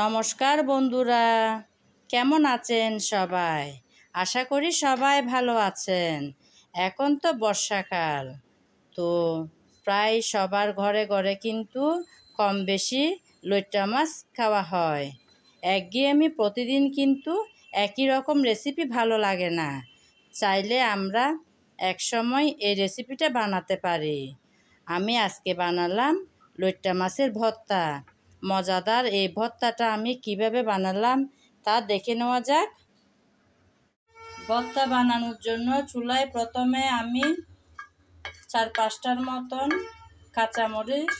নমস্কার বন্ধুরা কেমন আছেন সবাই আশা করি সবাই ভালো আছেন এখন তো বর্ষাকাল তো প্রায় সবার ঘরে ঘরে কিন্তু কম বেশি লইটা মাছ খাওয়া হয় একঘেয়েমি প্রতিদিন কিন্তু একই রকম রেসিপি ভালো লাগে না চাইলে আমরা এক সময় এই রেসিপিটা বানাতে পারি আমি আজকে বানালাম লইট্টা মাছের ভর্তা মজাদার এই ভর্তাটা আমি কিভাবে বানালাম তা দেখে নেওয়া যাক ভর্তা বানানোর জন্য চুলায় প্রথমে আমি চার পাঁচটার মতন কাঁচামরিচ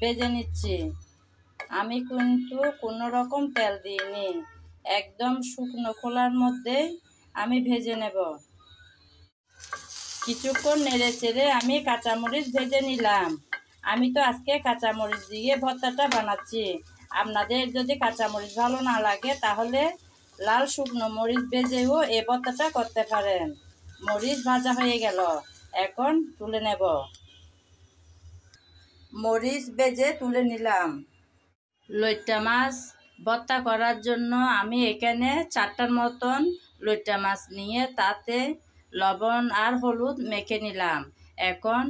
বেজে নিচ্ছি আমি কিন্তু কোনো রকম তেল দিইনি একদম শুকনো খোলার মধ্যে আমি ভেজে নেব কিছুক্ষণ নেড়ে চেড়ে আমি কাঁচামরিচ ভেজে নিলাম আমি তো আজকে কাঁচামরিচ দিয়ে ভর্তাটা বানাচ্ছি আপনাদের যদি কাঁচামরিচ ভালো না লাগে তাহলে লাল শুকনো মরিচ বেজেও এ ভর্তাটা করতে পারেন মরিচ ভাজা হয়ে গেল এখন তুলে নেব মরিচ বেজে তুলে নিলাম লইটা মাছ ভর্তা করার জন্য আমি এখানে চারটার মতন লইটা মাছ নিয়ে তাতে লবণ আর হলুদ মেখে নিলাম এখন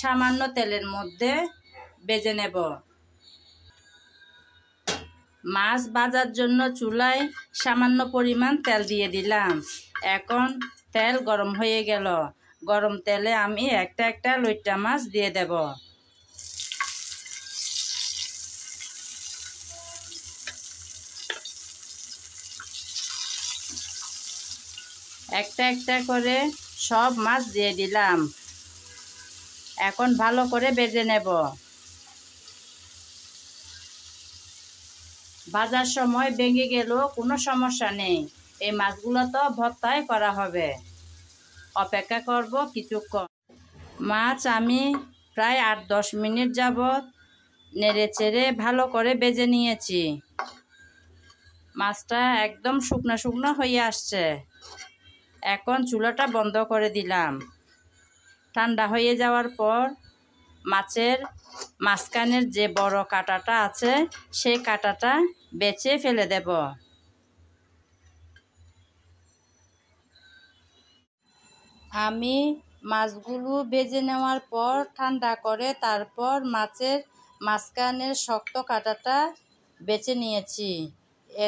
সামান্য তেলের মধ্যে বেজে নেব মাছ বাজার জন্য চুলায় সামান্য পরিমাণ তেল দিয়ে দিলাম এখন তেল গরম হয়ে গেল গরম তেলে আমি একটা একটা লইটা মাছ দিয়ে দেব একটা একটা করে সব মাছ দিয়ে দিলাম এখন ভালো করে বেজে নেব বাজার সময় ভেঙে গেলেও কোনো সমস্যা নেই এই মাছগুলো তো ভর্তাই করা হবে অপেক্ষা করব কিছুক্ষণ মাছ আমি প্রায় আট দশ মিনিট যাব নেড়ে চেড়ে ভালো করে বেজে নিয়েছি মাছটা একদম শুকনো শুকনো হয়ে আসছে এখন চুলাটা বন্ধ করে দিলাম ঠান্ডা হয়ে যাওয়ার পর মাছের মাঝখানের যে বড় কাঁটাটা আছে সেই কাঁটাটা বেছে ফেলে দেব আমি মাছগুলো ভেজে নেওয়ার পর ঠান্ডা করে তারপর মাছের মাঝখানের শক্ত কাঁটাটা বেছে নিয়েছি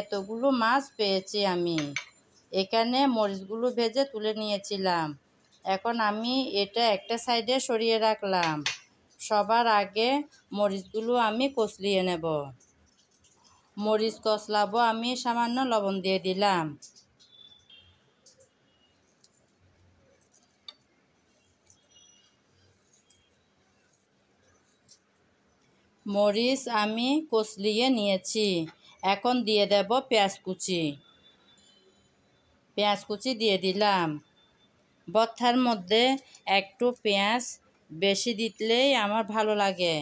এতগুলো মাছ পেয়েছি আমি এখানে মরিচগুলো ভেজে তুলে নিয়েছিলাম এখন আমি এটা একটা সাইডে সরিয়ে রাখলাম সবার আগে মরিচগুলো আমি কচলিয়ে নেব মরিচ কচলাবো আমি সামান্য লবণ দিয়ে দিলাম মরিচ আমি কচলিয়ে নিয়েছি এখন দিয়ে দেব পেঁয়াজ কুচি পেঁয়াজ কুচি দিয়ে দিলাম বথার মধ্যে একটু পেঁয়াজ বেশি দিতলেই আমার ভালো লাগে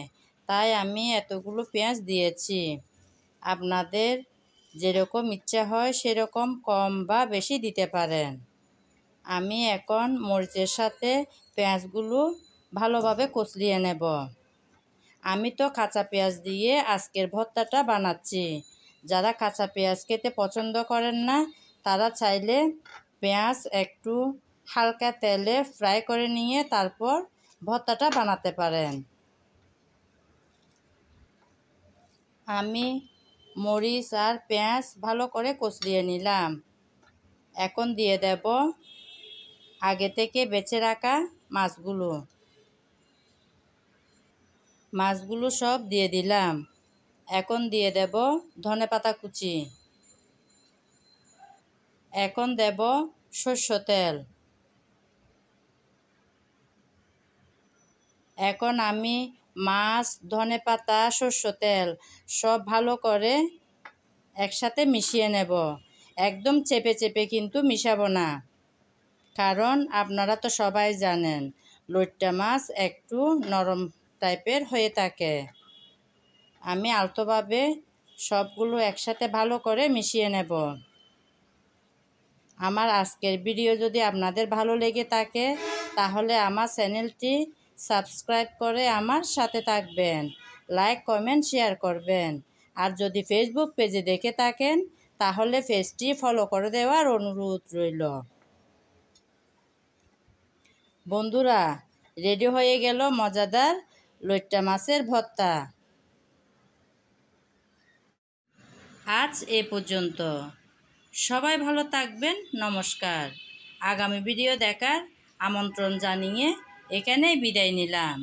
তাই আমি এতগুলো পেঁয়াজ দিয়েছি আপনাদের যেরকম ইচ্ছা হয় সেরকম কম বা বেশি দিতে পারেন আমি এখন মরিচের সাথে পেঁয়াজগুলো ভালোভাবে কচলিয়ে নেব আমি তো কাঁচা পেঁয়াজ দিয়ে আজকের ভর্তাটা বানাচ্ছি যারা কাঁচা পেঁয়াজ খেতে পছন্দ করেন না তারা চাইলে পেঁয়াজ একটু হালকা তেলে ফ্রাই করে নিয়ে তারপর ভর্তাটা বানাতে পারেন আমি মরিচ আর পেঁয়াজ ভালো করে কষিয়ে নিলাম এখন দিয়ে দেব আগে থেকে বেছে রাখা মাছগুলো মাছগুলো সব দিয়ে দিলাম এখন দিয়ে দেব ধনে পাতা কুচি এখন দেব সর্ষ তেল এখন আমি মাছ ধনে পাতা শস্য তেল সব ভালো করে একসাথে মিশিয়ে নেব একদম চেপে চেপে কিন্তু মিশাব না কারণ আপনারা তো সবাই জানেন লইটা মাছ একটু নরম টাইপের হয়ে থাকে আমি আলতোভাবে সবগুলো একসাথে ভালো করে মিশিয়ে নেব আমার আজকের ভিডিও যদি আপনাদের ভালো লেগে থাকে তাহলে আমার চ্যানেলটি সাবস্ক্রাইব করে আমার সাথে থাকবেন লাইক কমেন্ট শেয়ার করবেন আর যদি ফেসবুক পেজে দেখে থাকেন তাহলে পেজটি ফলো করে দেওয়ার অনুরোধ রইল বন্ধুরা রেডি হয়ে গেল মজাদার লইট্টা মাছের ভর্তা আজ এ পর্যন্ত সবাই ভালো থাকবেন নমস্কার আগামী ভিডিও দেখার আমন্ত্রণ জানিয়ে এখানেই বিদায় নিলাম